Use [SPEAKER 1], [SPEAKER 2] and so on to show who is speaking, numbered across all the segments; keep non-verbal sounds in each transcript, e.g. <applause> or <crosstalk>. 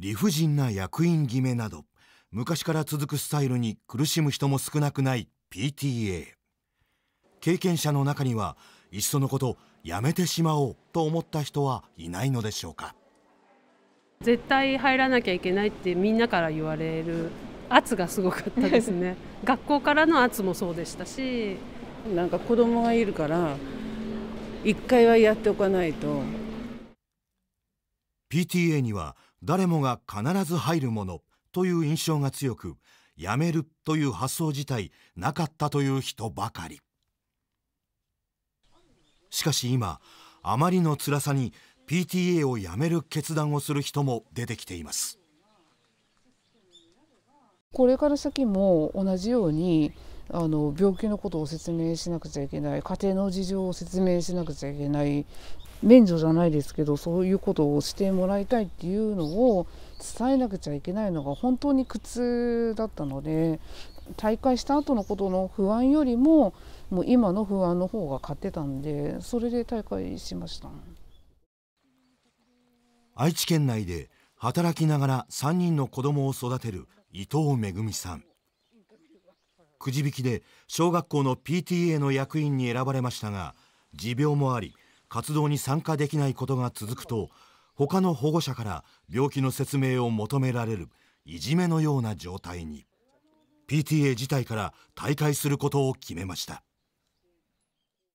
[SPEAKER 1] 理不尽な役員決めなど昔から続くスタイルに苦しむ人も少なくない PTA 経験者の中にはいっそのことやめてしまおうと思った人はいないのでしょうか絶
[SPEAKER 2] 対入らなきゃいけないってみんなから言われる圧がすごかったですね <laughs>
[SPEAKER 3] 学校からの圧もそうでしたしなんか子供がいるから一回はやっておかないと
[SPEAKER 1] PTA には誰もが必ず入るものという印象が強く辞めるという発想自体なかったという人ばかりしかし今あまりの辛さに PTA を辞める決断をする人も出てきています
[SPEAKER 3] これから先も同じようにあの病気のことを説明しなくちゃいけない家庭の事情を説明しなくちゃいけない免除じゃないですけどそういうことをしてもらいたいっていうのを伝えなくちゃいけないのが本当に苦痛だったので大会した後のことの不安よりももう今の不安の方が勝ってたんでそれで大会しました
[SPEAKER 1] 愛知県内で働きながら3人の子供を育てる伊藤恵さんくじ引きで小学校の PTA の役員に選ばれましたが持病もあり活動に参加できないことが続くと他の保護者から病気の説明を求められるいじめのような状態に PTA 自体から退会することを決めました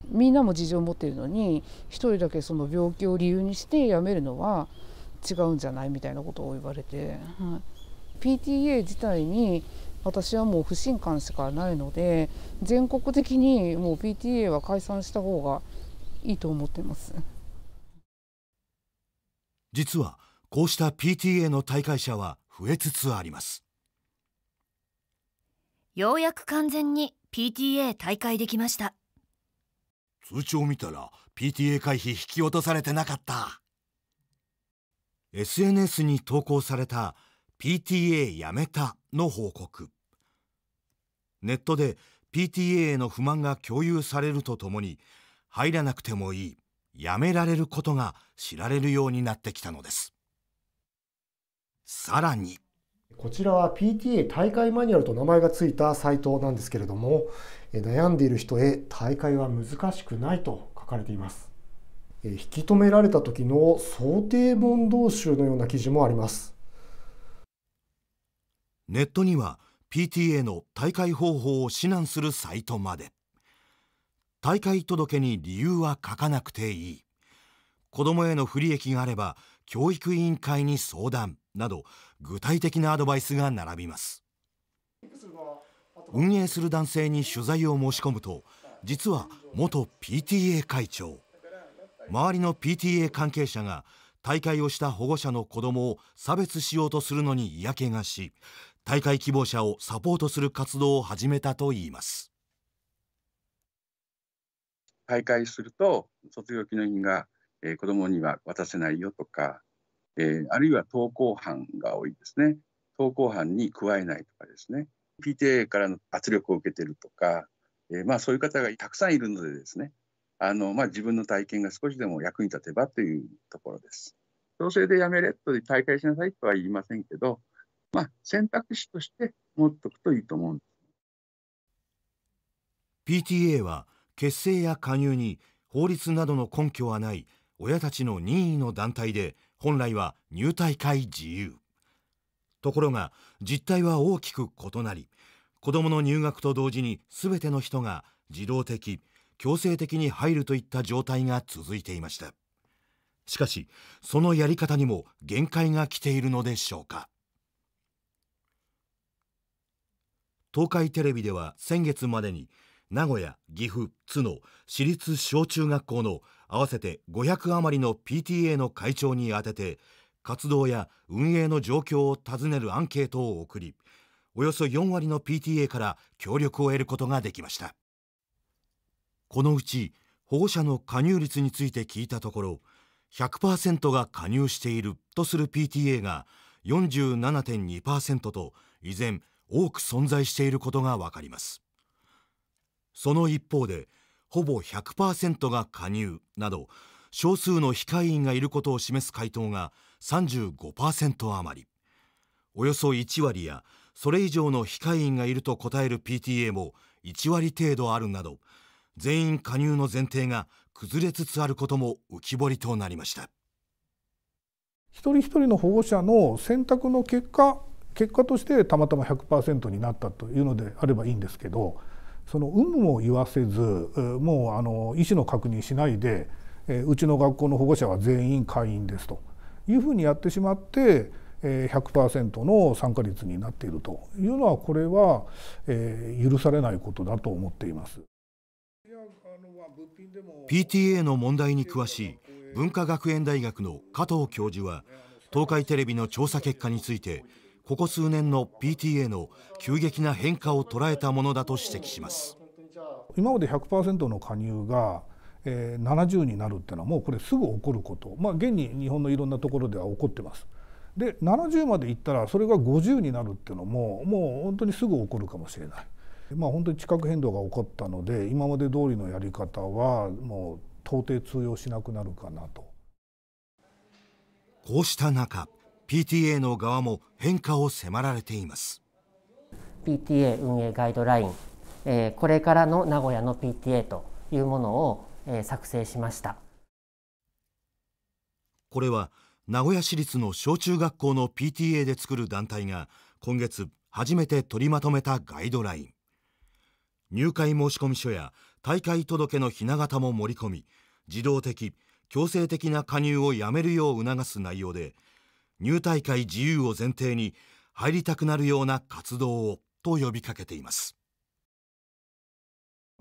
[SPEAKER 3] みんなも事情を持っているのに1人だけその病気を理由にして辞めるのは違うんじゃないみたいなことを言われて、はい、PTA 自体に私はもう不信感しかないので全国的にもう PTA は解散した方がいいと思ってます
[SPEAKER 1] 実はこうした PTA の大会者は増えつつありますようやく完全に PTA 大会できました通帳を見たら PTA 会費引き落とされてなかった SNS に投稿された PTA 辞めたの報告ネットで PTA への不満が共有されるとともに入らなくてもいいやめられることが知られるようになってきたのですさらにこちらは PTA 大会マニュアルと名前がついたサイ
[SPEAKER 2] トなんですけれども悩んでいる人へ大会は難しくないと書かれています引き止められた時の想定問答集のような記事もありま
[SPEAKER 1] すネットには PTA の大会方法を指南するサイトまで大会届に理由は書かなくていい子供への不利益があれば教育委員会に相談など具体的なアドバイスが並びます運営する男性に取材を申し込むと実は元 PTA 会長周りの PTA 関係者が大会をした保護者の子供を差別しようとするのに嫌気がし大会希望者をサポートする活動を始めたといいます
[SPEAKER 2] 大会すると卒業記念品が、えー、子どもには渡せないよとか、えー、あるいは登校班が多いですね登校班に加えないとかですね PTA からの圧力を受けてるとか、えー、まあ、そういう方がたくさんいるのでですねあの、まあ、自分の体験が少しでも役に立てばというところです。強制でやめれと退会しなさいとは言いませんけ
[SPEAKER 1] ど、まあ、選択肢として持っておくといいと思うんです。PTA は結成や加入に法律などの根拠はない親たちの任意の団体で本来は入退会自由ところが実態は大きく異なり子どもの入学と同時に全ての人が自動的強制的に入るといった状態が続いていましたしかしそのやり方にも限界が来ているのでしょうか東海テレビでは先月までに名古屋、岐阜、津野、私立小中学校の合わせて500余りの PTA の会長に宛てて、活動や運営の状況を尋ねるアンケートを送り、およそ4割の PTA から協力を得ることができました。このうち保護者の加入率について聞いたところ、100%が加入しているとする PTA が47.2%と依然多く存在していることがわかります。その一方でほぼ100%が加入など少数の非会員がいることを示す回答が35%余りおよそ1割やそれ以上の非会員がいると答える PTA も1割程度あるなど全員加入の前提が崩れつつあることも浮き彫りとなりました
[SPEAKER 2] 一人一人の保護者の
[SPEAKER 1] 選択の結果結果としてたまたま100%になったというのであればいいんですけどその有無も言わせずもうあの医師の確認しないで、えうちの学校の保護者は全員会員ですというふうにやってしまって100%の参加率になっているというのはこれは、え許されないことだと思っています PTA の問題に詳しい文化学園大学の加藤教授は東海テレビの調査結果についてここ数年の PTA の急激な変化を捉えたものだと指摘します今まで100%の加入が70になるっていうのはもうこれすぐ起こること、まあ、現に日本のいろんなところでは起こってます。で70までいったらそれが50になるっていうのももう本当にすぐ起こるかもしれない。まあ、本当に地殻変動が起こったので今まで通りのやり方はもう到底通用しなくなるかなと。こうした中 PTA の側も変化を迫られています PTA 運営ガイドライン、
[SPEAKER 2] えこれからの名古屋の PTA というものを、え作成しまし
[SPEAKER 1] たこれは名古屋市立の小中学校の PTA で作る団体が今月初めて取りまとめたガイドライン入会申込書や大会届のひな形も盛り込み自動的強制的な加入をやめるよう促す内容で入退会自由を前提に入りたくなるような活動をと呼びかけています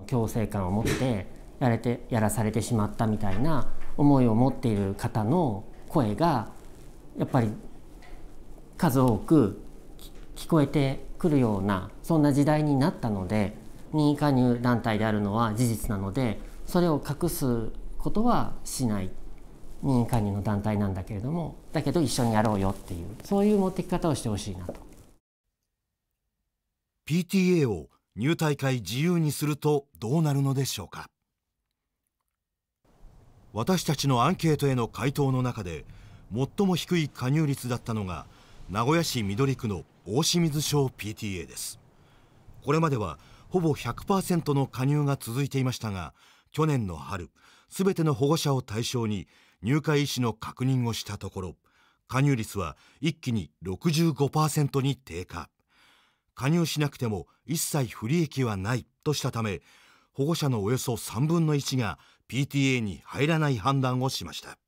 [SPEAKER 2] 強制感を持ってやれてやらされてしまったみたいな思いを持っている方の声がやっぱり数多く聞こえてくるようなそんな時代になったので任意加入団体であるのは事実なのでそれを隠すことはしない任意加入の団体なんだけれどもだけど一緒にやろうよっていう
[SPEAKER 1] そういう持ってき方をしてほしいなと PTA を入退会自由にするとどうなるのでしょうか私たちのアンケートへの回答の中で最も低い加入率だったのが名古屋市緑区の大清水小 PTA ですこれまではほぼ100%の加入が続いていましたが去年の春すべての保護者を対象に入会医師の確認をしたところ加入率は一気に65%に低下加入しなくても一切不利益はないとしたため保護者のおよそ3分の1が PTA に入らない判断をしました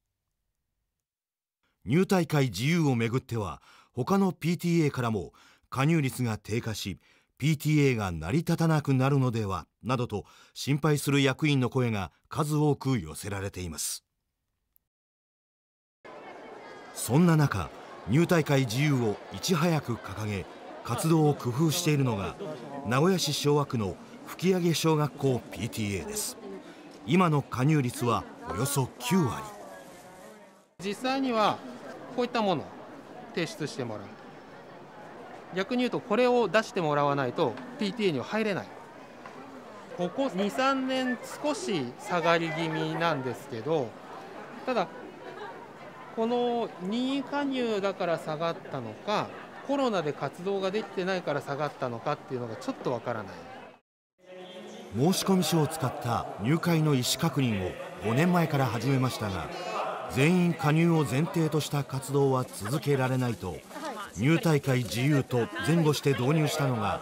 [SPEAKER 1] 入退会自由をめぐっては他の PTA からも加入率が低下し PTA が成り立たなくなるのではなどと心配する役員の声が数多く寄せられていますそんな中入隊会自由をいち早く掲げ活動を工夫しているのが名古屋市昭和区の吹上小学校 PTA です今の加入率はおよそ9割実際にはこういった
[SPEAKER 2] ものを提出してもらう逆に言うとこれを出してもらわないと PTA には入れないここ23年少し下がり気味なんですけどただこの任意加入だから下がったのかコロナで活動ができてないから下がったのかっていうのがちょっとわからない
[SPEAKER 1] 申込書を使った入会の意思確認を5年前から始めましたが全員加入を前提とした活動は続けられないと入退会自由と前後して導入したのが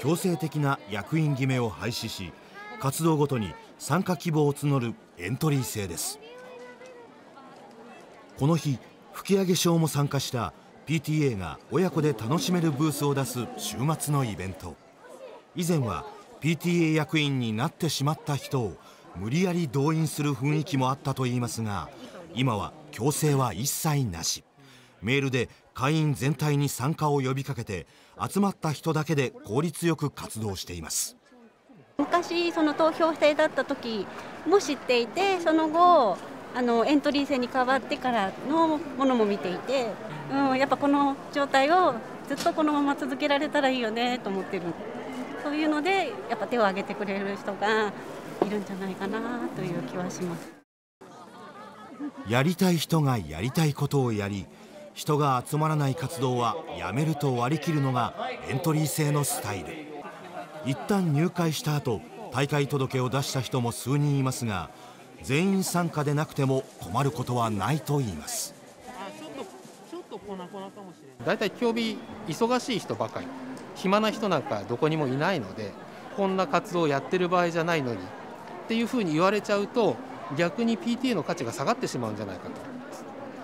[SPEAKER 1] 強制的な役員決めを廃止し活動ごとに参加希望を募るエントリー制です。この日吹上賞も参加した PTA が親子で楽しめるブースを出す週末のイベント以前は PTA 役員になってしまった人を無理やり動員する雰囲気もあったといいますが今は強制は一切なしメールで会員全体に参加を呼びかけて集まった人だけで効率よく活動しています
[SPEAKER 2] 昔その投票制だった時も知っていてその後あのエントリー制に変わってからのものも見ていて、うん、やっぱこの状態をずっとこのまま続けられたらいいよねと思ってるそういうのでやっぱ手を挙げてくれる人がいるんじゃないかなという気はします。
[SPEAKER 1] やりたい人がやりたいことをやり人が集まらない活動はやめると割り切るのがエントリー制のスタイル一旦入会した後大会届を出した人も数人いますが全員参加でなくても困ることはないと言います
[SPEAKER 2] 大体競技忙しい人ばかり暇な人なんかどこにもいないのでこんな活動をやってる場合じゃないのにっていうふうに言われちゃうと逆に PTA の価値が下がってしまうんじゃないかと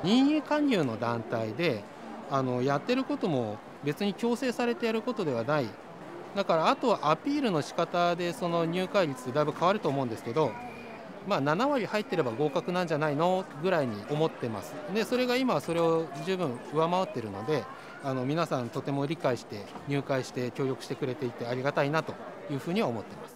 [SPEAKER 2] 任意加入の団体であのやってることも別に強制されてやることではないだからあとはアピールの仕方でその入会率だいぶ変わると思うんですけどまあ、7割入ってれば合格なんじゃないのぐらいに思ってますでそれが今それを十分上回ってるのであの皆さんとても理解して入会して協力してくれていてありがたいなというふうには思ってます